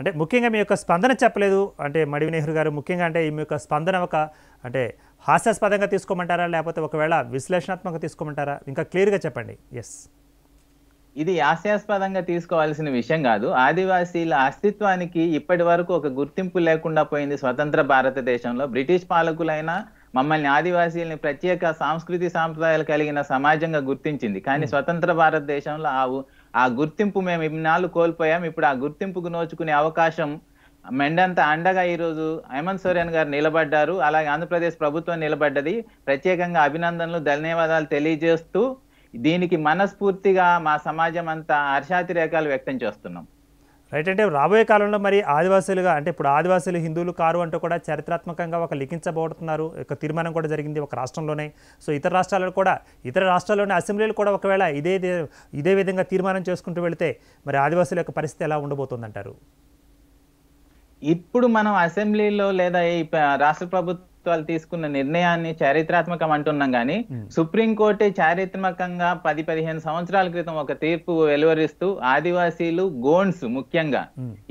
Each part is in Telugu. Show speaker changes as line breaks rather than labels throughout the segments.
అంటే ముఖ్యంగా మీ యొక్క స్పందన చెప్పలేదు అంటే మడివి నెహ్రూ గారు ముఖ్యంగా అంటే మీ యొక్క స్పందన ఒక అంటే హాస్యాస్పదంగా తీసుకోమంటారా లేకపోతే ఒకవేళ విశ్లేషణాత్మక తీసుకోమంటారా ఇంకా క్లియర్గా చెప్పండి ఎస్
ఇది హాస్యాస్పదంగా తీసుకోవాల్సిన విషయం కాదు ఆదివాసీల అస్తిత్వానికి ఇప్పటి వరకు ఒక గుర్తింపు లేకుండా పోయింది స్వతంత్ర భారతదేశంలో బ్రిటిష్ పాలకులైనా మమ్మల్ని ఆదివాసీలని ప్రత్యేక సాంస్కృతి సాంప్రదాయాలు కలిగిన సమాజంగా గుర్తించింది కానీ hmm. స్వతంత్ర భారతదేశంలో ఆ ఆ గుర్తింపు మేము ఇన్నాళ్ళు కోల్పోయాం ఇప్పుడు ఆ గుర్తింపుకు నోచుకునే అవకాశం మెండంత అండగా ఈరోజు హేమంత్ సోరేన్ గారు నిలబడ్డారు అలాగే ఆంధ్రప్రదేశ్ ప్రభుత్వం నిలబడ్డది ప్రత్యేకంగా అభినందనలు ధన్యవాదాలు తెలియజేస్తూ దీనికి మనస్ఫూర్తిగా మా సమాజం అంతా హర్షాతిరేకాలు వ్యక్తం చేస్తున్నాం
రైట్ అంటే రాబోయే కాలంలో మరి ఆదివాసీలుగా అంటే ఇప్పుడు ఆదివాసీలు హిందువులు కారు అంటూ కూడా చారిత్రాత్మకంగా ఒక లిఖించబోతున్నారు ఒక తీర్మానం కూడా జరిగింది ఒక రాష్ట్రంలోనే సో ఇతర రాష్ట్రాలలో కూడా ఇతర రాష్ట్రాల్లోని అసెంబ్లీలు కూడా ఒకవేళ ఇదే ఇదే విధంగా తీర్మానం చేసుకుంటూ వెళితే మరి ఆదివాసీల యొక్క పరిస్థితి ఎలా ఉండబోతుందంటారు
ఇప్పుడు మనం అసెంబ్లీలో లేదా రాష్ట్ర ప్రభుత్వం ప్రభుత్వాలు తీసుకున్న నిర్ణయాన్ని చారిత్రాత్మకం అంటున్నాం కానీ సుప్రీంకోర్టు చారిత్రాత్మకంగా పది పదిహేను సంవత్సరాల క్రితం ఒక తీర్పు వెలువరిస్తూ ఆదివాసీలు గోండ్స్ ముఖ్యంగా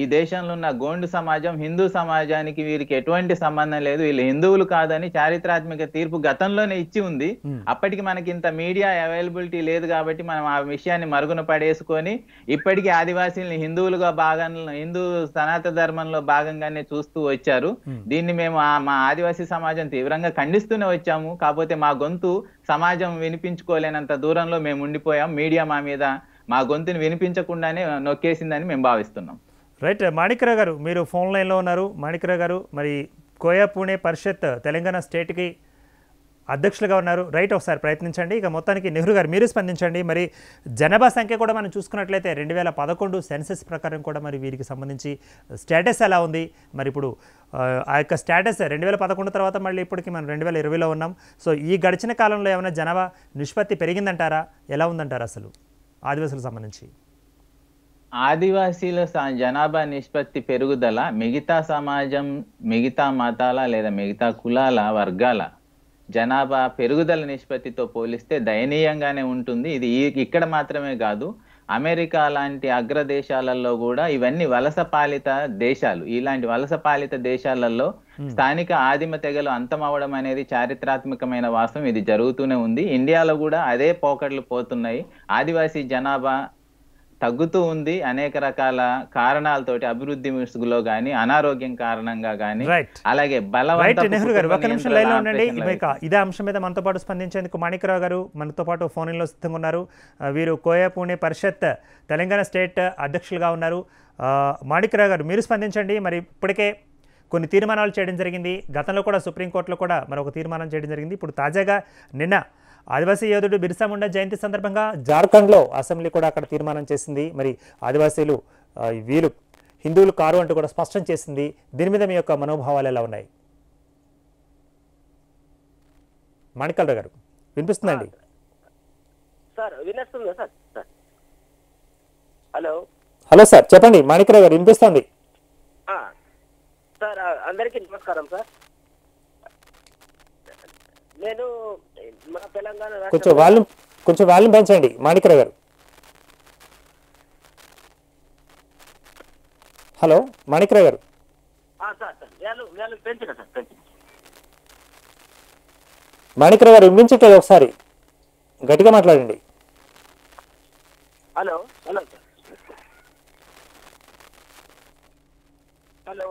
ఈ దేశంలో ఉన్న గోండ్ సమాజం హిందూ సమాజానికి వీరికి ఎటువంటి సంబంధం లేదు వీళ్ళు హిందువులు కాదని చారిత్రాత్మక తీర్పు గతంలోనే ఇచ్చి ఉంది అప్పటికి మనకి ఇంత మీడియా అవైలబిలిటీ లేదు కాబట్టి మనం ఆ విషయాన్ని మరుగున పడేసుకొని ఇప్పటికీ ఆదివాసీలను హిందువులుగా భాగంలో హిందూ సనాతన ధర్మంలో భాగంగానే చూస్తూ వచ్చారు దీన్ని మేము మా ఆదివాసీ సమాజం తీవ్రంగా ఖండిస్తూనే వచ్చాము కాకపోతే మా గొంతు సమాజం వినిపించుకోలేనంత దూరంలో మేము ఉండిపోయాం మీడియా మా మీద
మా గొంతుని వినిపించకుండానే నొక్కేసిందని మేము భావిస్తున్నాం రైట్ మాణిక్ర గారు మీరు ఫోన్ లైన్లో ఉన్నారు మాణిక్రావు గారు మరి కోయా పూణే పరిషత్ తెలంగాణ స్టేట్కి అధ్యక్షులుగా ఉన్నారు రైట్ ఒకసారి ప్రయత్నించండి ఇక మొత్తానికి నెహ్రూ గారు మీరు స్పందించండి మరి జనాభా సంఖ్య కూడా మనం చూసుకున్నట్లయితే రెండు వేల పదకొండు సెన్సెస్ ప్రకారం కూడా మరి వీరికి సంబంధించి స్టేటస్ ఎలా ఉంది మరి ఇప్పుడు ఆ యొక్క స్టేటస్ రెండు వేల పదకొండు తర్వాత మళ్ళీ ఇప్పటికి మనం రెండు వేల ఇరవైలో ఉన్నాం సో ఈ గడిచిన కాలంలో ఏమైనా జనాభా నిష్పత్తి పెరిగిందంటారా ఎలా ఉందంటారా అసలు ఆదివాసులకు సంబంధించి
ఆదివాసీల జనాభా నిష్పత్తి పెరుగుదల మిగతా సమాజం మిగతా మతాల లేదా మిగతా కులాల వర్గాల జనాభా పెరుగుదల నిష్పత్తితో పోలిస్తే దయనీయంగానే ఉంటుంది ఇది ఇక్కడ మాత్రమే కాదు అమెరికా లాంటి అగ్రదేశాలలో కూడా ఇవన్నీ వలస పాలిత దేశాలు ఇలాంటి వలస పాలిత దేశాలలో స్థానిక ఆదిమ తెగలు అంతమవడం అనేది చారిత్రాత్మకమైన వాస్తవం ఇది జరుగుతూనే ఉంది ఇండియాలో కూడా అదే పోకట్లు పోతున్నాయి ఆదివాసీ జనాభా తగ్గుతూ ఉంది అనేక రకాల కారణాలతోటి అభివృద్ధి మిసుగులో గాని అనారోగ్యం కారణంగా గాని అలాగే బలవంత నెహ్రూ గారు ఒక నిమిషం
ఇదే అంశం మీద మనతో పాటు స్పందించేందుకు మాణికరావు గారు మనతో పాటు ఫోన్ లో సిద్ధంగా ఉన్నారు వీరు కోయపూణి పరిషత్ తెలంగాణ స్టేట్ అధ్యక్షులుగా ఉన్నారు మాణికరావు గారు మీరు స్పందించండి మరి ఇప్పటికే కొన్ని తీర్మానాలు చేయడం జరిగింది గతంలో కూడా సుప్రీంకోర్టులో కూడా మరొక తీర్మానం చేయడం జరిగింది ఇప్పుడు తాజాగా నిన్న ఆదివాసీ యోధుడు బిర్సా ముండా జయంతి సందర్భంగా జార్ఖండ్లో అసెంబ్లీ కూడా అక్కడ తీర్మానం చేసింది మరి ఆదివాసీలు వీలు హిందువులు కారు అంటూ కూడా స్పష్టం చేసింది దీని మీద మీ యొక్క మనోభావాలు ఎలా ఉన్నాయి మణికల్ గారు వినిపిస్తుందండి హలో హలో సార్ చెప్పండి మాణికరావు గారు వినిపిస్తుంది సార్ అందరికీ నమస్కారం సార్ నేను కొంచెం వాల్యూమ్ కొంచెం వాల్యూమ్ పెంచండి మాణికరావు గారు హలో మాణికరావు గారు మాణికరావు గారు వినిపించట్లేదు ఒకసారి గట్టిగా మాట్లాడండి hello hello hello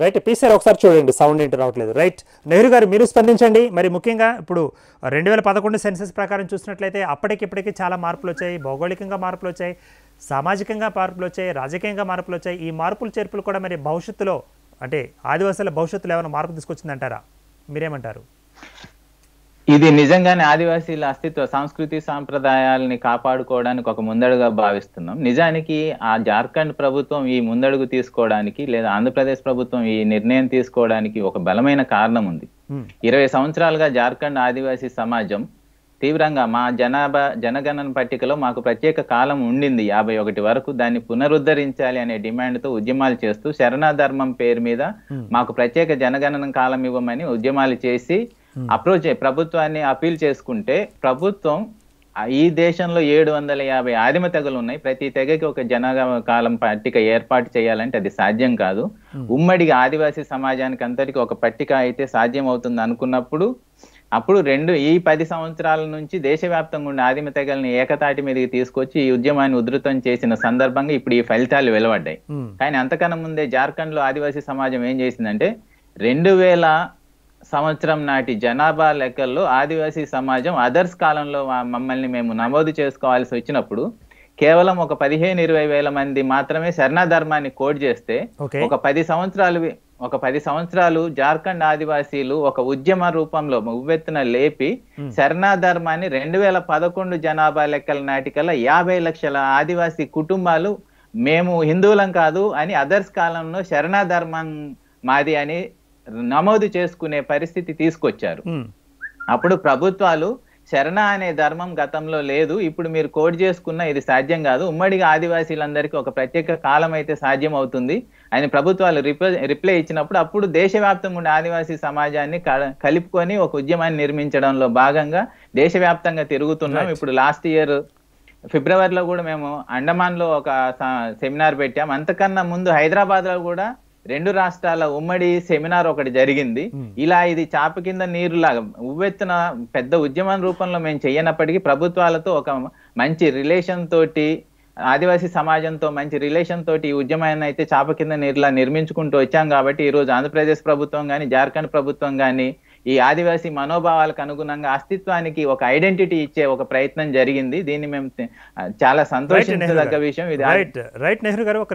right PCR ఒకసారి చూడండి సౌండ్ ఏంటి రావట్లేదు రైట్ నెహ్రూ గారు మీరు స్పందించండి మరి ముఖ్యంగా ఇప్పుడు రెండు వేల పదకొండు సెన్సెస్ ప్రకారం చూసినట్లయితే అప్పటికిప్పటికీ చాలా మార్పులు వచ్చాయి భౌగోళికంగా మార్పులు వచ్చాయి సామాజికంగా మార్పులు వచ్చాయి రాజకీయంగా మార్పులు వచ్చాయి ఈ మార్పులు చేర్పులు కూడా మరి భవిష్యత్తులో అంటే ఆదివాసాల భవిష్యత్తులో ఏమైనా మార్పు తీసుకొచ్చిందంటారా మీరేమంటారు
ఇది నిజంగానే ఆదివాసీల అస్తిత్వ సంస్కృతి సాంప్రదాయాలని కాపాడుకోవడానికి ఒక ముందడుగా భావిస్తున్నాం నిజానికి ఆ జార్ఖండ్ ప్రభుత్వం ఈ ముందడుగు తీసుకోవడానికి లేదా ఆంధ్రప్రదేశ్ ప్రభుత్వం ఈ నిర్ణయం తీసుకోవడానికి ఒక బలమైన కారణం ఉంది ఇరవై సంవత్సరాలుగా జార్ఖండ్ ఆదివాసీ సమాజం తీవ్రంగా మా జనాభా జనగణన పట్టికలో మాకు ప్రత్యేక కాలం ఉండింది యాభై ఒకటి వరకు దాన్ని పునరుద్ధరించాలి అనే డిమాండ్తో ఉద్యమాలు చేస్తూ శరణాధర్మం పేరు మీద మాకు ప్రత్యేక జనగణన కాలం ఇవ్వమని ఉద్యమాలు చేసి Hmm. అప్రోచ్ ప్రభుత్వాన్ని అపీల్ చేసుకుంటే ప్రభుత్వం ఈ దేశంలో ఏడు వందల యాభై ఆదిమ తెగలు ఉన్నాయి ప్రతి తెగకి ఒక కాలం పట్టిక ఏర్పాటు చేయాలంటే అది సాధ్యం కాదు hmm. ఉమ్మడిగా ఆదివాసీ సమాజానికి అంతటికి ఒక పట్టిక అయితే సాధ్యం అవుతుంది అనుకున్నప్పుడు అప్పుడు రెండు ఈ పది సంవత్సరాల నుంచి దేశవ్యాప్తంగా ఉన్న ఆదిమ తెగల్ని ఏకతాటి మీదకి తీసుకొచ్చి ఈ ఉద్యమాన్ని ఉధృతం చేసిన సందర్భంగా ఇప్పుడు ఈ ఫలితాలు వెలువడ్డాయి hmm. కానీ అంతకన్నా ముందే జార్ఖండ్ లో ఆదివాసీ సమాజం ఏం చేసిందంటే రెండు వేల సంవత్సరం నాటి జనాభా లెక్కల్లో ఆదివాసీ సమాజం అదర్స్ కాలంలో మమ్మల్ని మేము నమోదు చేసుకోవాల్సి వచ్చినప్పుడు కేవలం ఒక పదిహేను ఇరవై వేల మంది మాత్రమే శరణధర్మాన్ని కోడ్ చేస్తే ఒక పది సంవత్సరాలు ఒక పది సంవత్సరాలు జార్ఖండ్ ఆదివాసీలు ఒక ఉద్యమ రూపంలో ఉవ్వెత్తున లేపి hmm. శరణాధర్మాన్ని రెండు వేల పదకొండు జనాభా లెక్కల నాటికల్లా యాభై లక్షల ఆదివాసీ కుటుంబాలు మేము హిందువులం కాదు అని అదర్స్ కాలంలో శరణాధర్మం మాది అని నమోదు చేసుకునే పరిస్థితి తీసుకొచ్చారు అప్పుడు ప్రభుత్వాలు శరణ అనే ధర్మం గతంలో లేదు ఇప్పుడు మీరు కోడ్ చేసుకున్న ఇది సాధ్యం కాదు ఉమ్మడిగా ఆదివాసీలందరికీ ఒక ప్రత్యేక కాలం అయితే సాధ్యం అవుతుంది అని ప్రభుత్వాలు రిప్లై ఇచ్చినప్పుడు అప్పుడు దేశవ్యాప్తంగా ఉండే ఆదివాసీ సమాజాన్ని కలుపుకొని ఒక ఉద్యమాన్ని నిర్మించడంలో భాగంగా దేశవ్యాప్తంగా తిరుగుతున్నాం ఇప్పుడు లాస్ట్ ఇయర్ ఫిబ్రవరిలో కూడా మేము అండమాన్లో ఒక సెమినార్ పెట్టాం అంతకన్నా ముందు హైదరాబాద్లో కూడా రెండు రాష్ట్రాల ఉమ్మడి సెమినార్ ఒకటి జరిగింది ఇలా ఇది చాప కింద నీరు లాగా ఉవ్వెత్తున పెద్ద ఉద్యమం రూపంలో మేము చేయనప్పటికీ ప్రభుత్వాలతో ఒక మంచి రిలేషన్ తోటి ఆదివాసీ సమాజంతో మంచి రిలేషన్ తోటి ఈ ఉద్యమాన్ని అయితే చాప కింద నీరులా నిర్మించుకుంటూ వచ్చాం కాబట్టి ఈ రోజు ఆంధ్రప్రదేశ్ ప్రభుత్వం కానీ జార్ఖండ్ ప్రభుత్వం కానీ ఈ ఆదివాసీ మనోభావాలకు అనుగుణంగా అస్తిత్వానికి ఒక ఐడెంటిటీ ఇచ్చే ఒక ప్రయత్నం జరిగింది దీన్ని మేము
చాలా సంతోషించదగ్గ విషయం ఇది రైట్ నెహ్రూ గారు ఒక